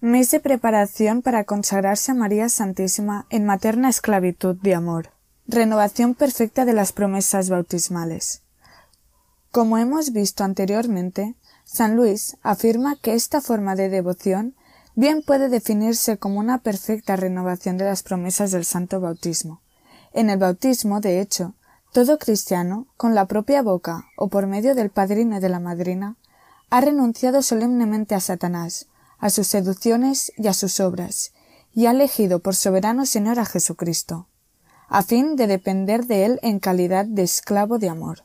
Mes de preparación para consagrarse a María Santísima en materna esclavitud de amor. Renovación perfecta de las promesas bautismales. Como hemos visto anteriormente, San Luis afirma que esta forma de devoción bien puede definirse como una perfecta renovación de las promesas del santo bautismo. En el bautismo, de hecho, todo cristiano, con la propia boca o por medio del padrino y de la madrina, ha renunciado solemnemente a Satanás, a sus seducciones y a sus obras, y ha elegido por soberano Señor a Jesucristo, a fin de depender de él en calidad de esclavo de amor.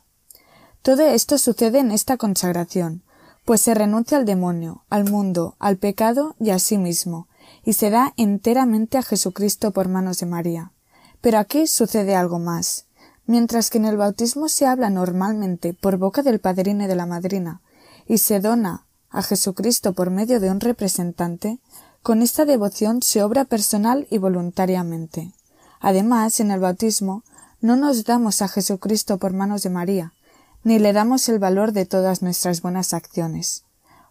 Todo esto sucede en esta consagración, pues se renuncia al demonio, al mundo, al pecado y a sí mismo, y se da enteramente a Jesucristo por manos de María. Pero aquí sucede algo más. Mientras que en el bautismo se habla normalmente por boca del padrino y de la madrina, y se dona a Jesucristo por medio de un representante, con esta devoción se obra personal y voluntariamente. Además, en el bautismo, no nos damos a Jesucristo por manos de María, ni le damos el valor de todas nuestras buenas acciones.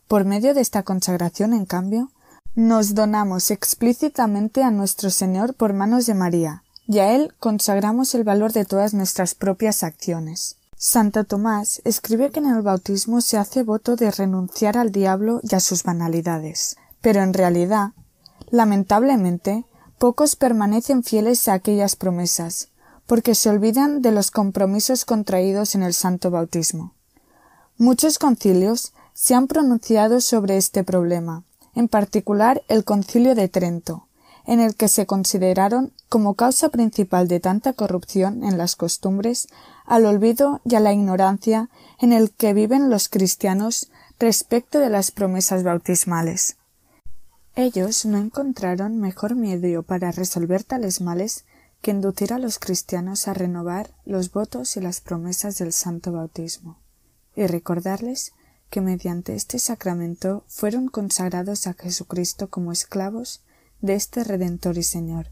Por medio de esta consagración, en cambio, nos donamos explícitamente a nuestro Señor por manos de María, y a Él consagramos el valor de todas nuestras propias acciones. Santo Tomás escribe que en el bautismo se hace voto de renunciar al diablo y a sus banalidades, pero en realidad, lamentablemente, pocos permanecen fieles a aquellas promesas, porque se olvidan de los compromisos contraídos en el santo bautismo. Muchos concilios se han pronunciado sobre este problema, en particular el concilio de Trento, en el que se consideraron como causa principal de tanta corrupción en las costumbres, al olvido y a la ignorancia en el que viven los cristianos respecto de las promesas bautismales. Ellos no encontraron mejor medio para resolver tales males que inducir a los cristianos a renovar los votos y las promesas del santo bautismo, y recordarles que mediante este sacramento fueron consagrados a Jesucristo como esclavos de este Redentor y Señor.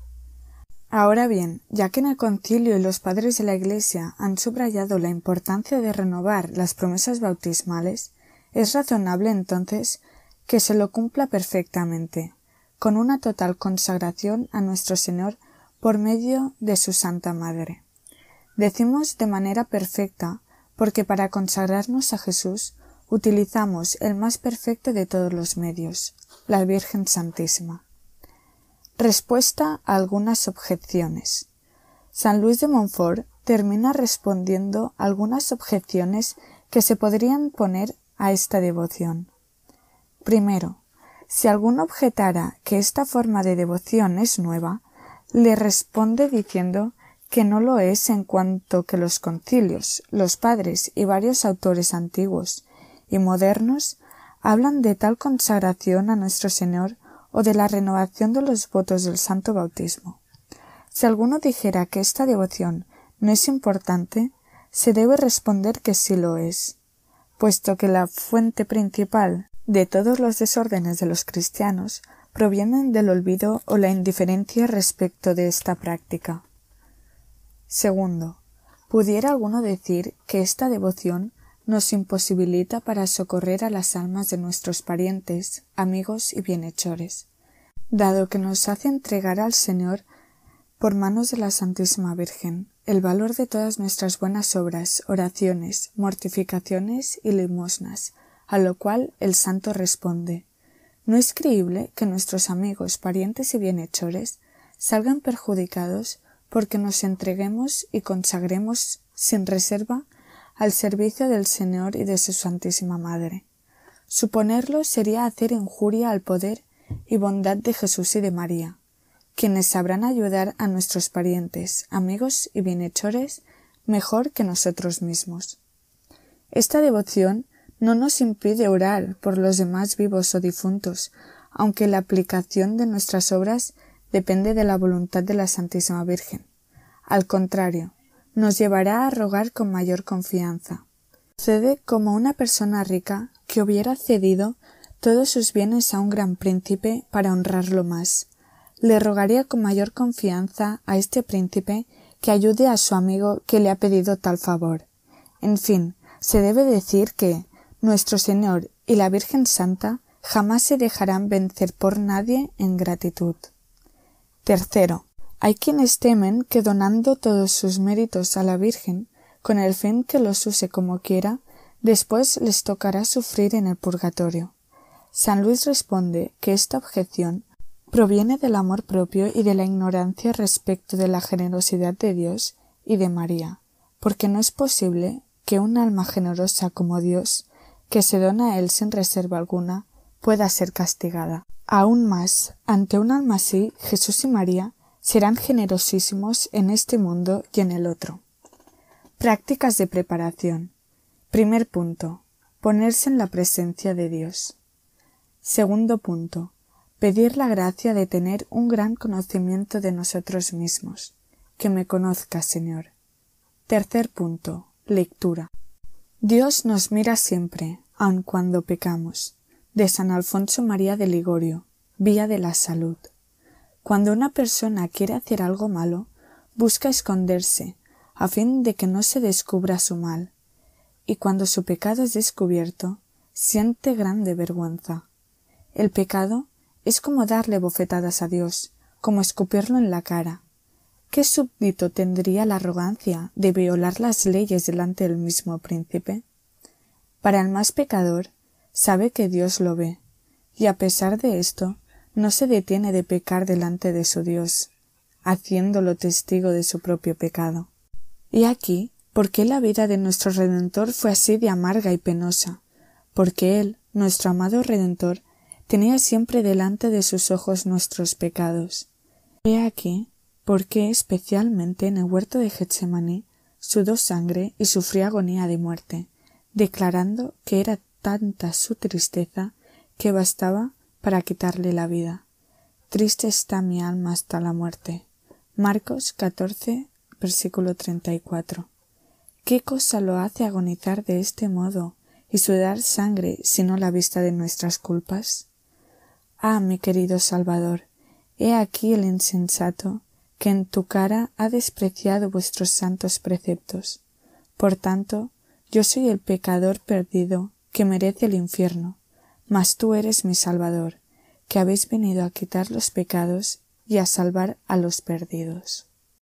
Ahora bien, ya que en el concilio y los padres de la Iglesia han subrayado la importancia de renovar las promesas bautismales, es razonable entonces que se lo cumpla perfectamente, con una total consagración a nuestro Señor por medio de su Santa Madre. Decimos de manera perfecta porque para consagrarnos a Jesús utilizamos el más perfecto de todos los medios, la Virgen Santísima. Respuesta a algunas objeciones. San Luis de Montfort termina respondiendo algunas objeciones que se podrían poner a esta devoción. Primero, si alguno objetara que esta forma de devoción es nueva, le responde diciendo que no lo es en cuanto que los concilios, los padres y varios autores antiguos y modernos hablan de tal consagración a nuestro Señor o de la renovación de los votos del santo bautismo. Si alguno dijera que esta devoción no es importante, se debe responder que sí lo es, puesto que la fuente principal de todos los desórdenes de los cristianos provienen del olvido o la indiferencia respecto de esta práctica. Segundo, pudiera alguno decir que esta devoción nos imposibilita para socorrer a las almas de nuestros parientes, amigos y bienhechores, dado que nos hace entregar al Señor por manos de la Santísima Virgen el valor de todas nuestras buenas obras, oraciones, mortificaciones y limosnas, a lo cual el santo responde No es creíble que nuestros amigos, parientes y bienhechores salgan perjudicados porque nos entreguemos y consagremos sin reserva al servicio del Señor y de su Santísima Madre. Suponerlo sería hacer injuria al poder y bondad de Jesús y de María, quienes sabrán ayudar a nuestros parientes, amigos y bienhechores mejor que nosotros mismos. Esta devoción no nos impide orar por los demás vivos o difuntos, aunque la aplicación de nuestras obras depende de la voluntad de la Santísima Virgen. Al contrario, nos llevará a rogar con mayor confianza. Cede como una persona rica que hubiera cedido todos sus bienes a un gran príncipe para honrarlo más. Le rogaría con mayor confianza a este príncipe que ayude a su amigo que le ha pedido tal favor. En fin, se debe decir que nuestro Señor y la Virgen Santa jamás se dejarán vencer por nadie en gratitud. Tercero, hay quienes temen que donando todos sus méritos a la Virgen, con el fin que los use como quiera, después les tocará sufrir en el purgatorio. San Luis responde que esta objeción proviene del amor propio y de la ignorancia respecto de la generosidad de Dios y de María, porque no es posible que un alma generosa como Dios, que se dona a él sin reserva alguna, pueda ser castigada. Aún más, ante un alma así, Jesús y María serán generosísimos en este mundo y en el otro. Prácticas de preparación. Primer punto. Ponerse en la presencia de Dios. Segundo punto. Pedir la gracia de tener un gran conocimiento de nosotros mismos. Que me conozca, Señor. Tercer punto. Lectura. Dios nos mira siempre, aun cuando pecamos. De San Alfonso María de Ligorio, Vía de la Salud. Cuando una persona quiere hacer algo malo, busca esconderse, a fin de que no se descubra su mal, y cuando su pecado es descubierto, siente grande vergüenza. El pecado es como darle bofetadas a Dios, como escupirlo en la cara. ¿Qué súbdito tendría la arrogancia de violar las leyes delante del mismo príncipe? Para el más pecador, sabe que Dios lo ve, y a pesar de esto, no se detiene de pecar delante de su Dios, haciéndolo testigo de su propio pecado. Y aquí, por qué la vida de nuestro Redentor fue así de amarga y penosa? Porque Él, nuestro amado Redentor, tenía siempre delante de sus ojos nuestros pecados. He aquí, por qué especialmente en el huerto de Getsemaní sudó sangre y sufrió agonía de muerte, declarando que era tanta su tristeza que bastaba para quitarle la vida. Triste está mi alma hasta la muerte. Marcos 14, versículo 34. ¿Qué cosa lo hace agonizar de este modo y sudar sangre sino la vista de nuestras culpas? Ah, mi querido Salvador, he aquí el insensato que en tu cara ha despreciado vuestros santos preceptos. Por tanto, yo soy el pecador perdido que merece el infierno. Mas tú eres mi Salvador, que habéis venido a quitar los pecados y a salvar a los perdidos.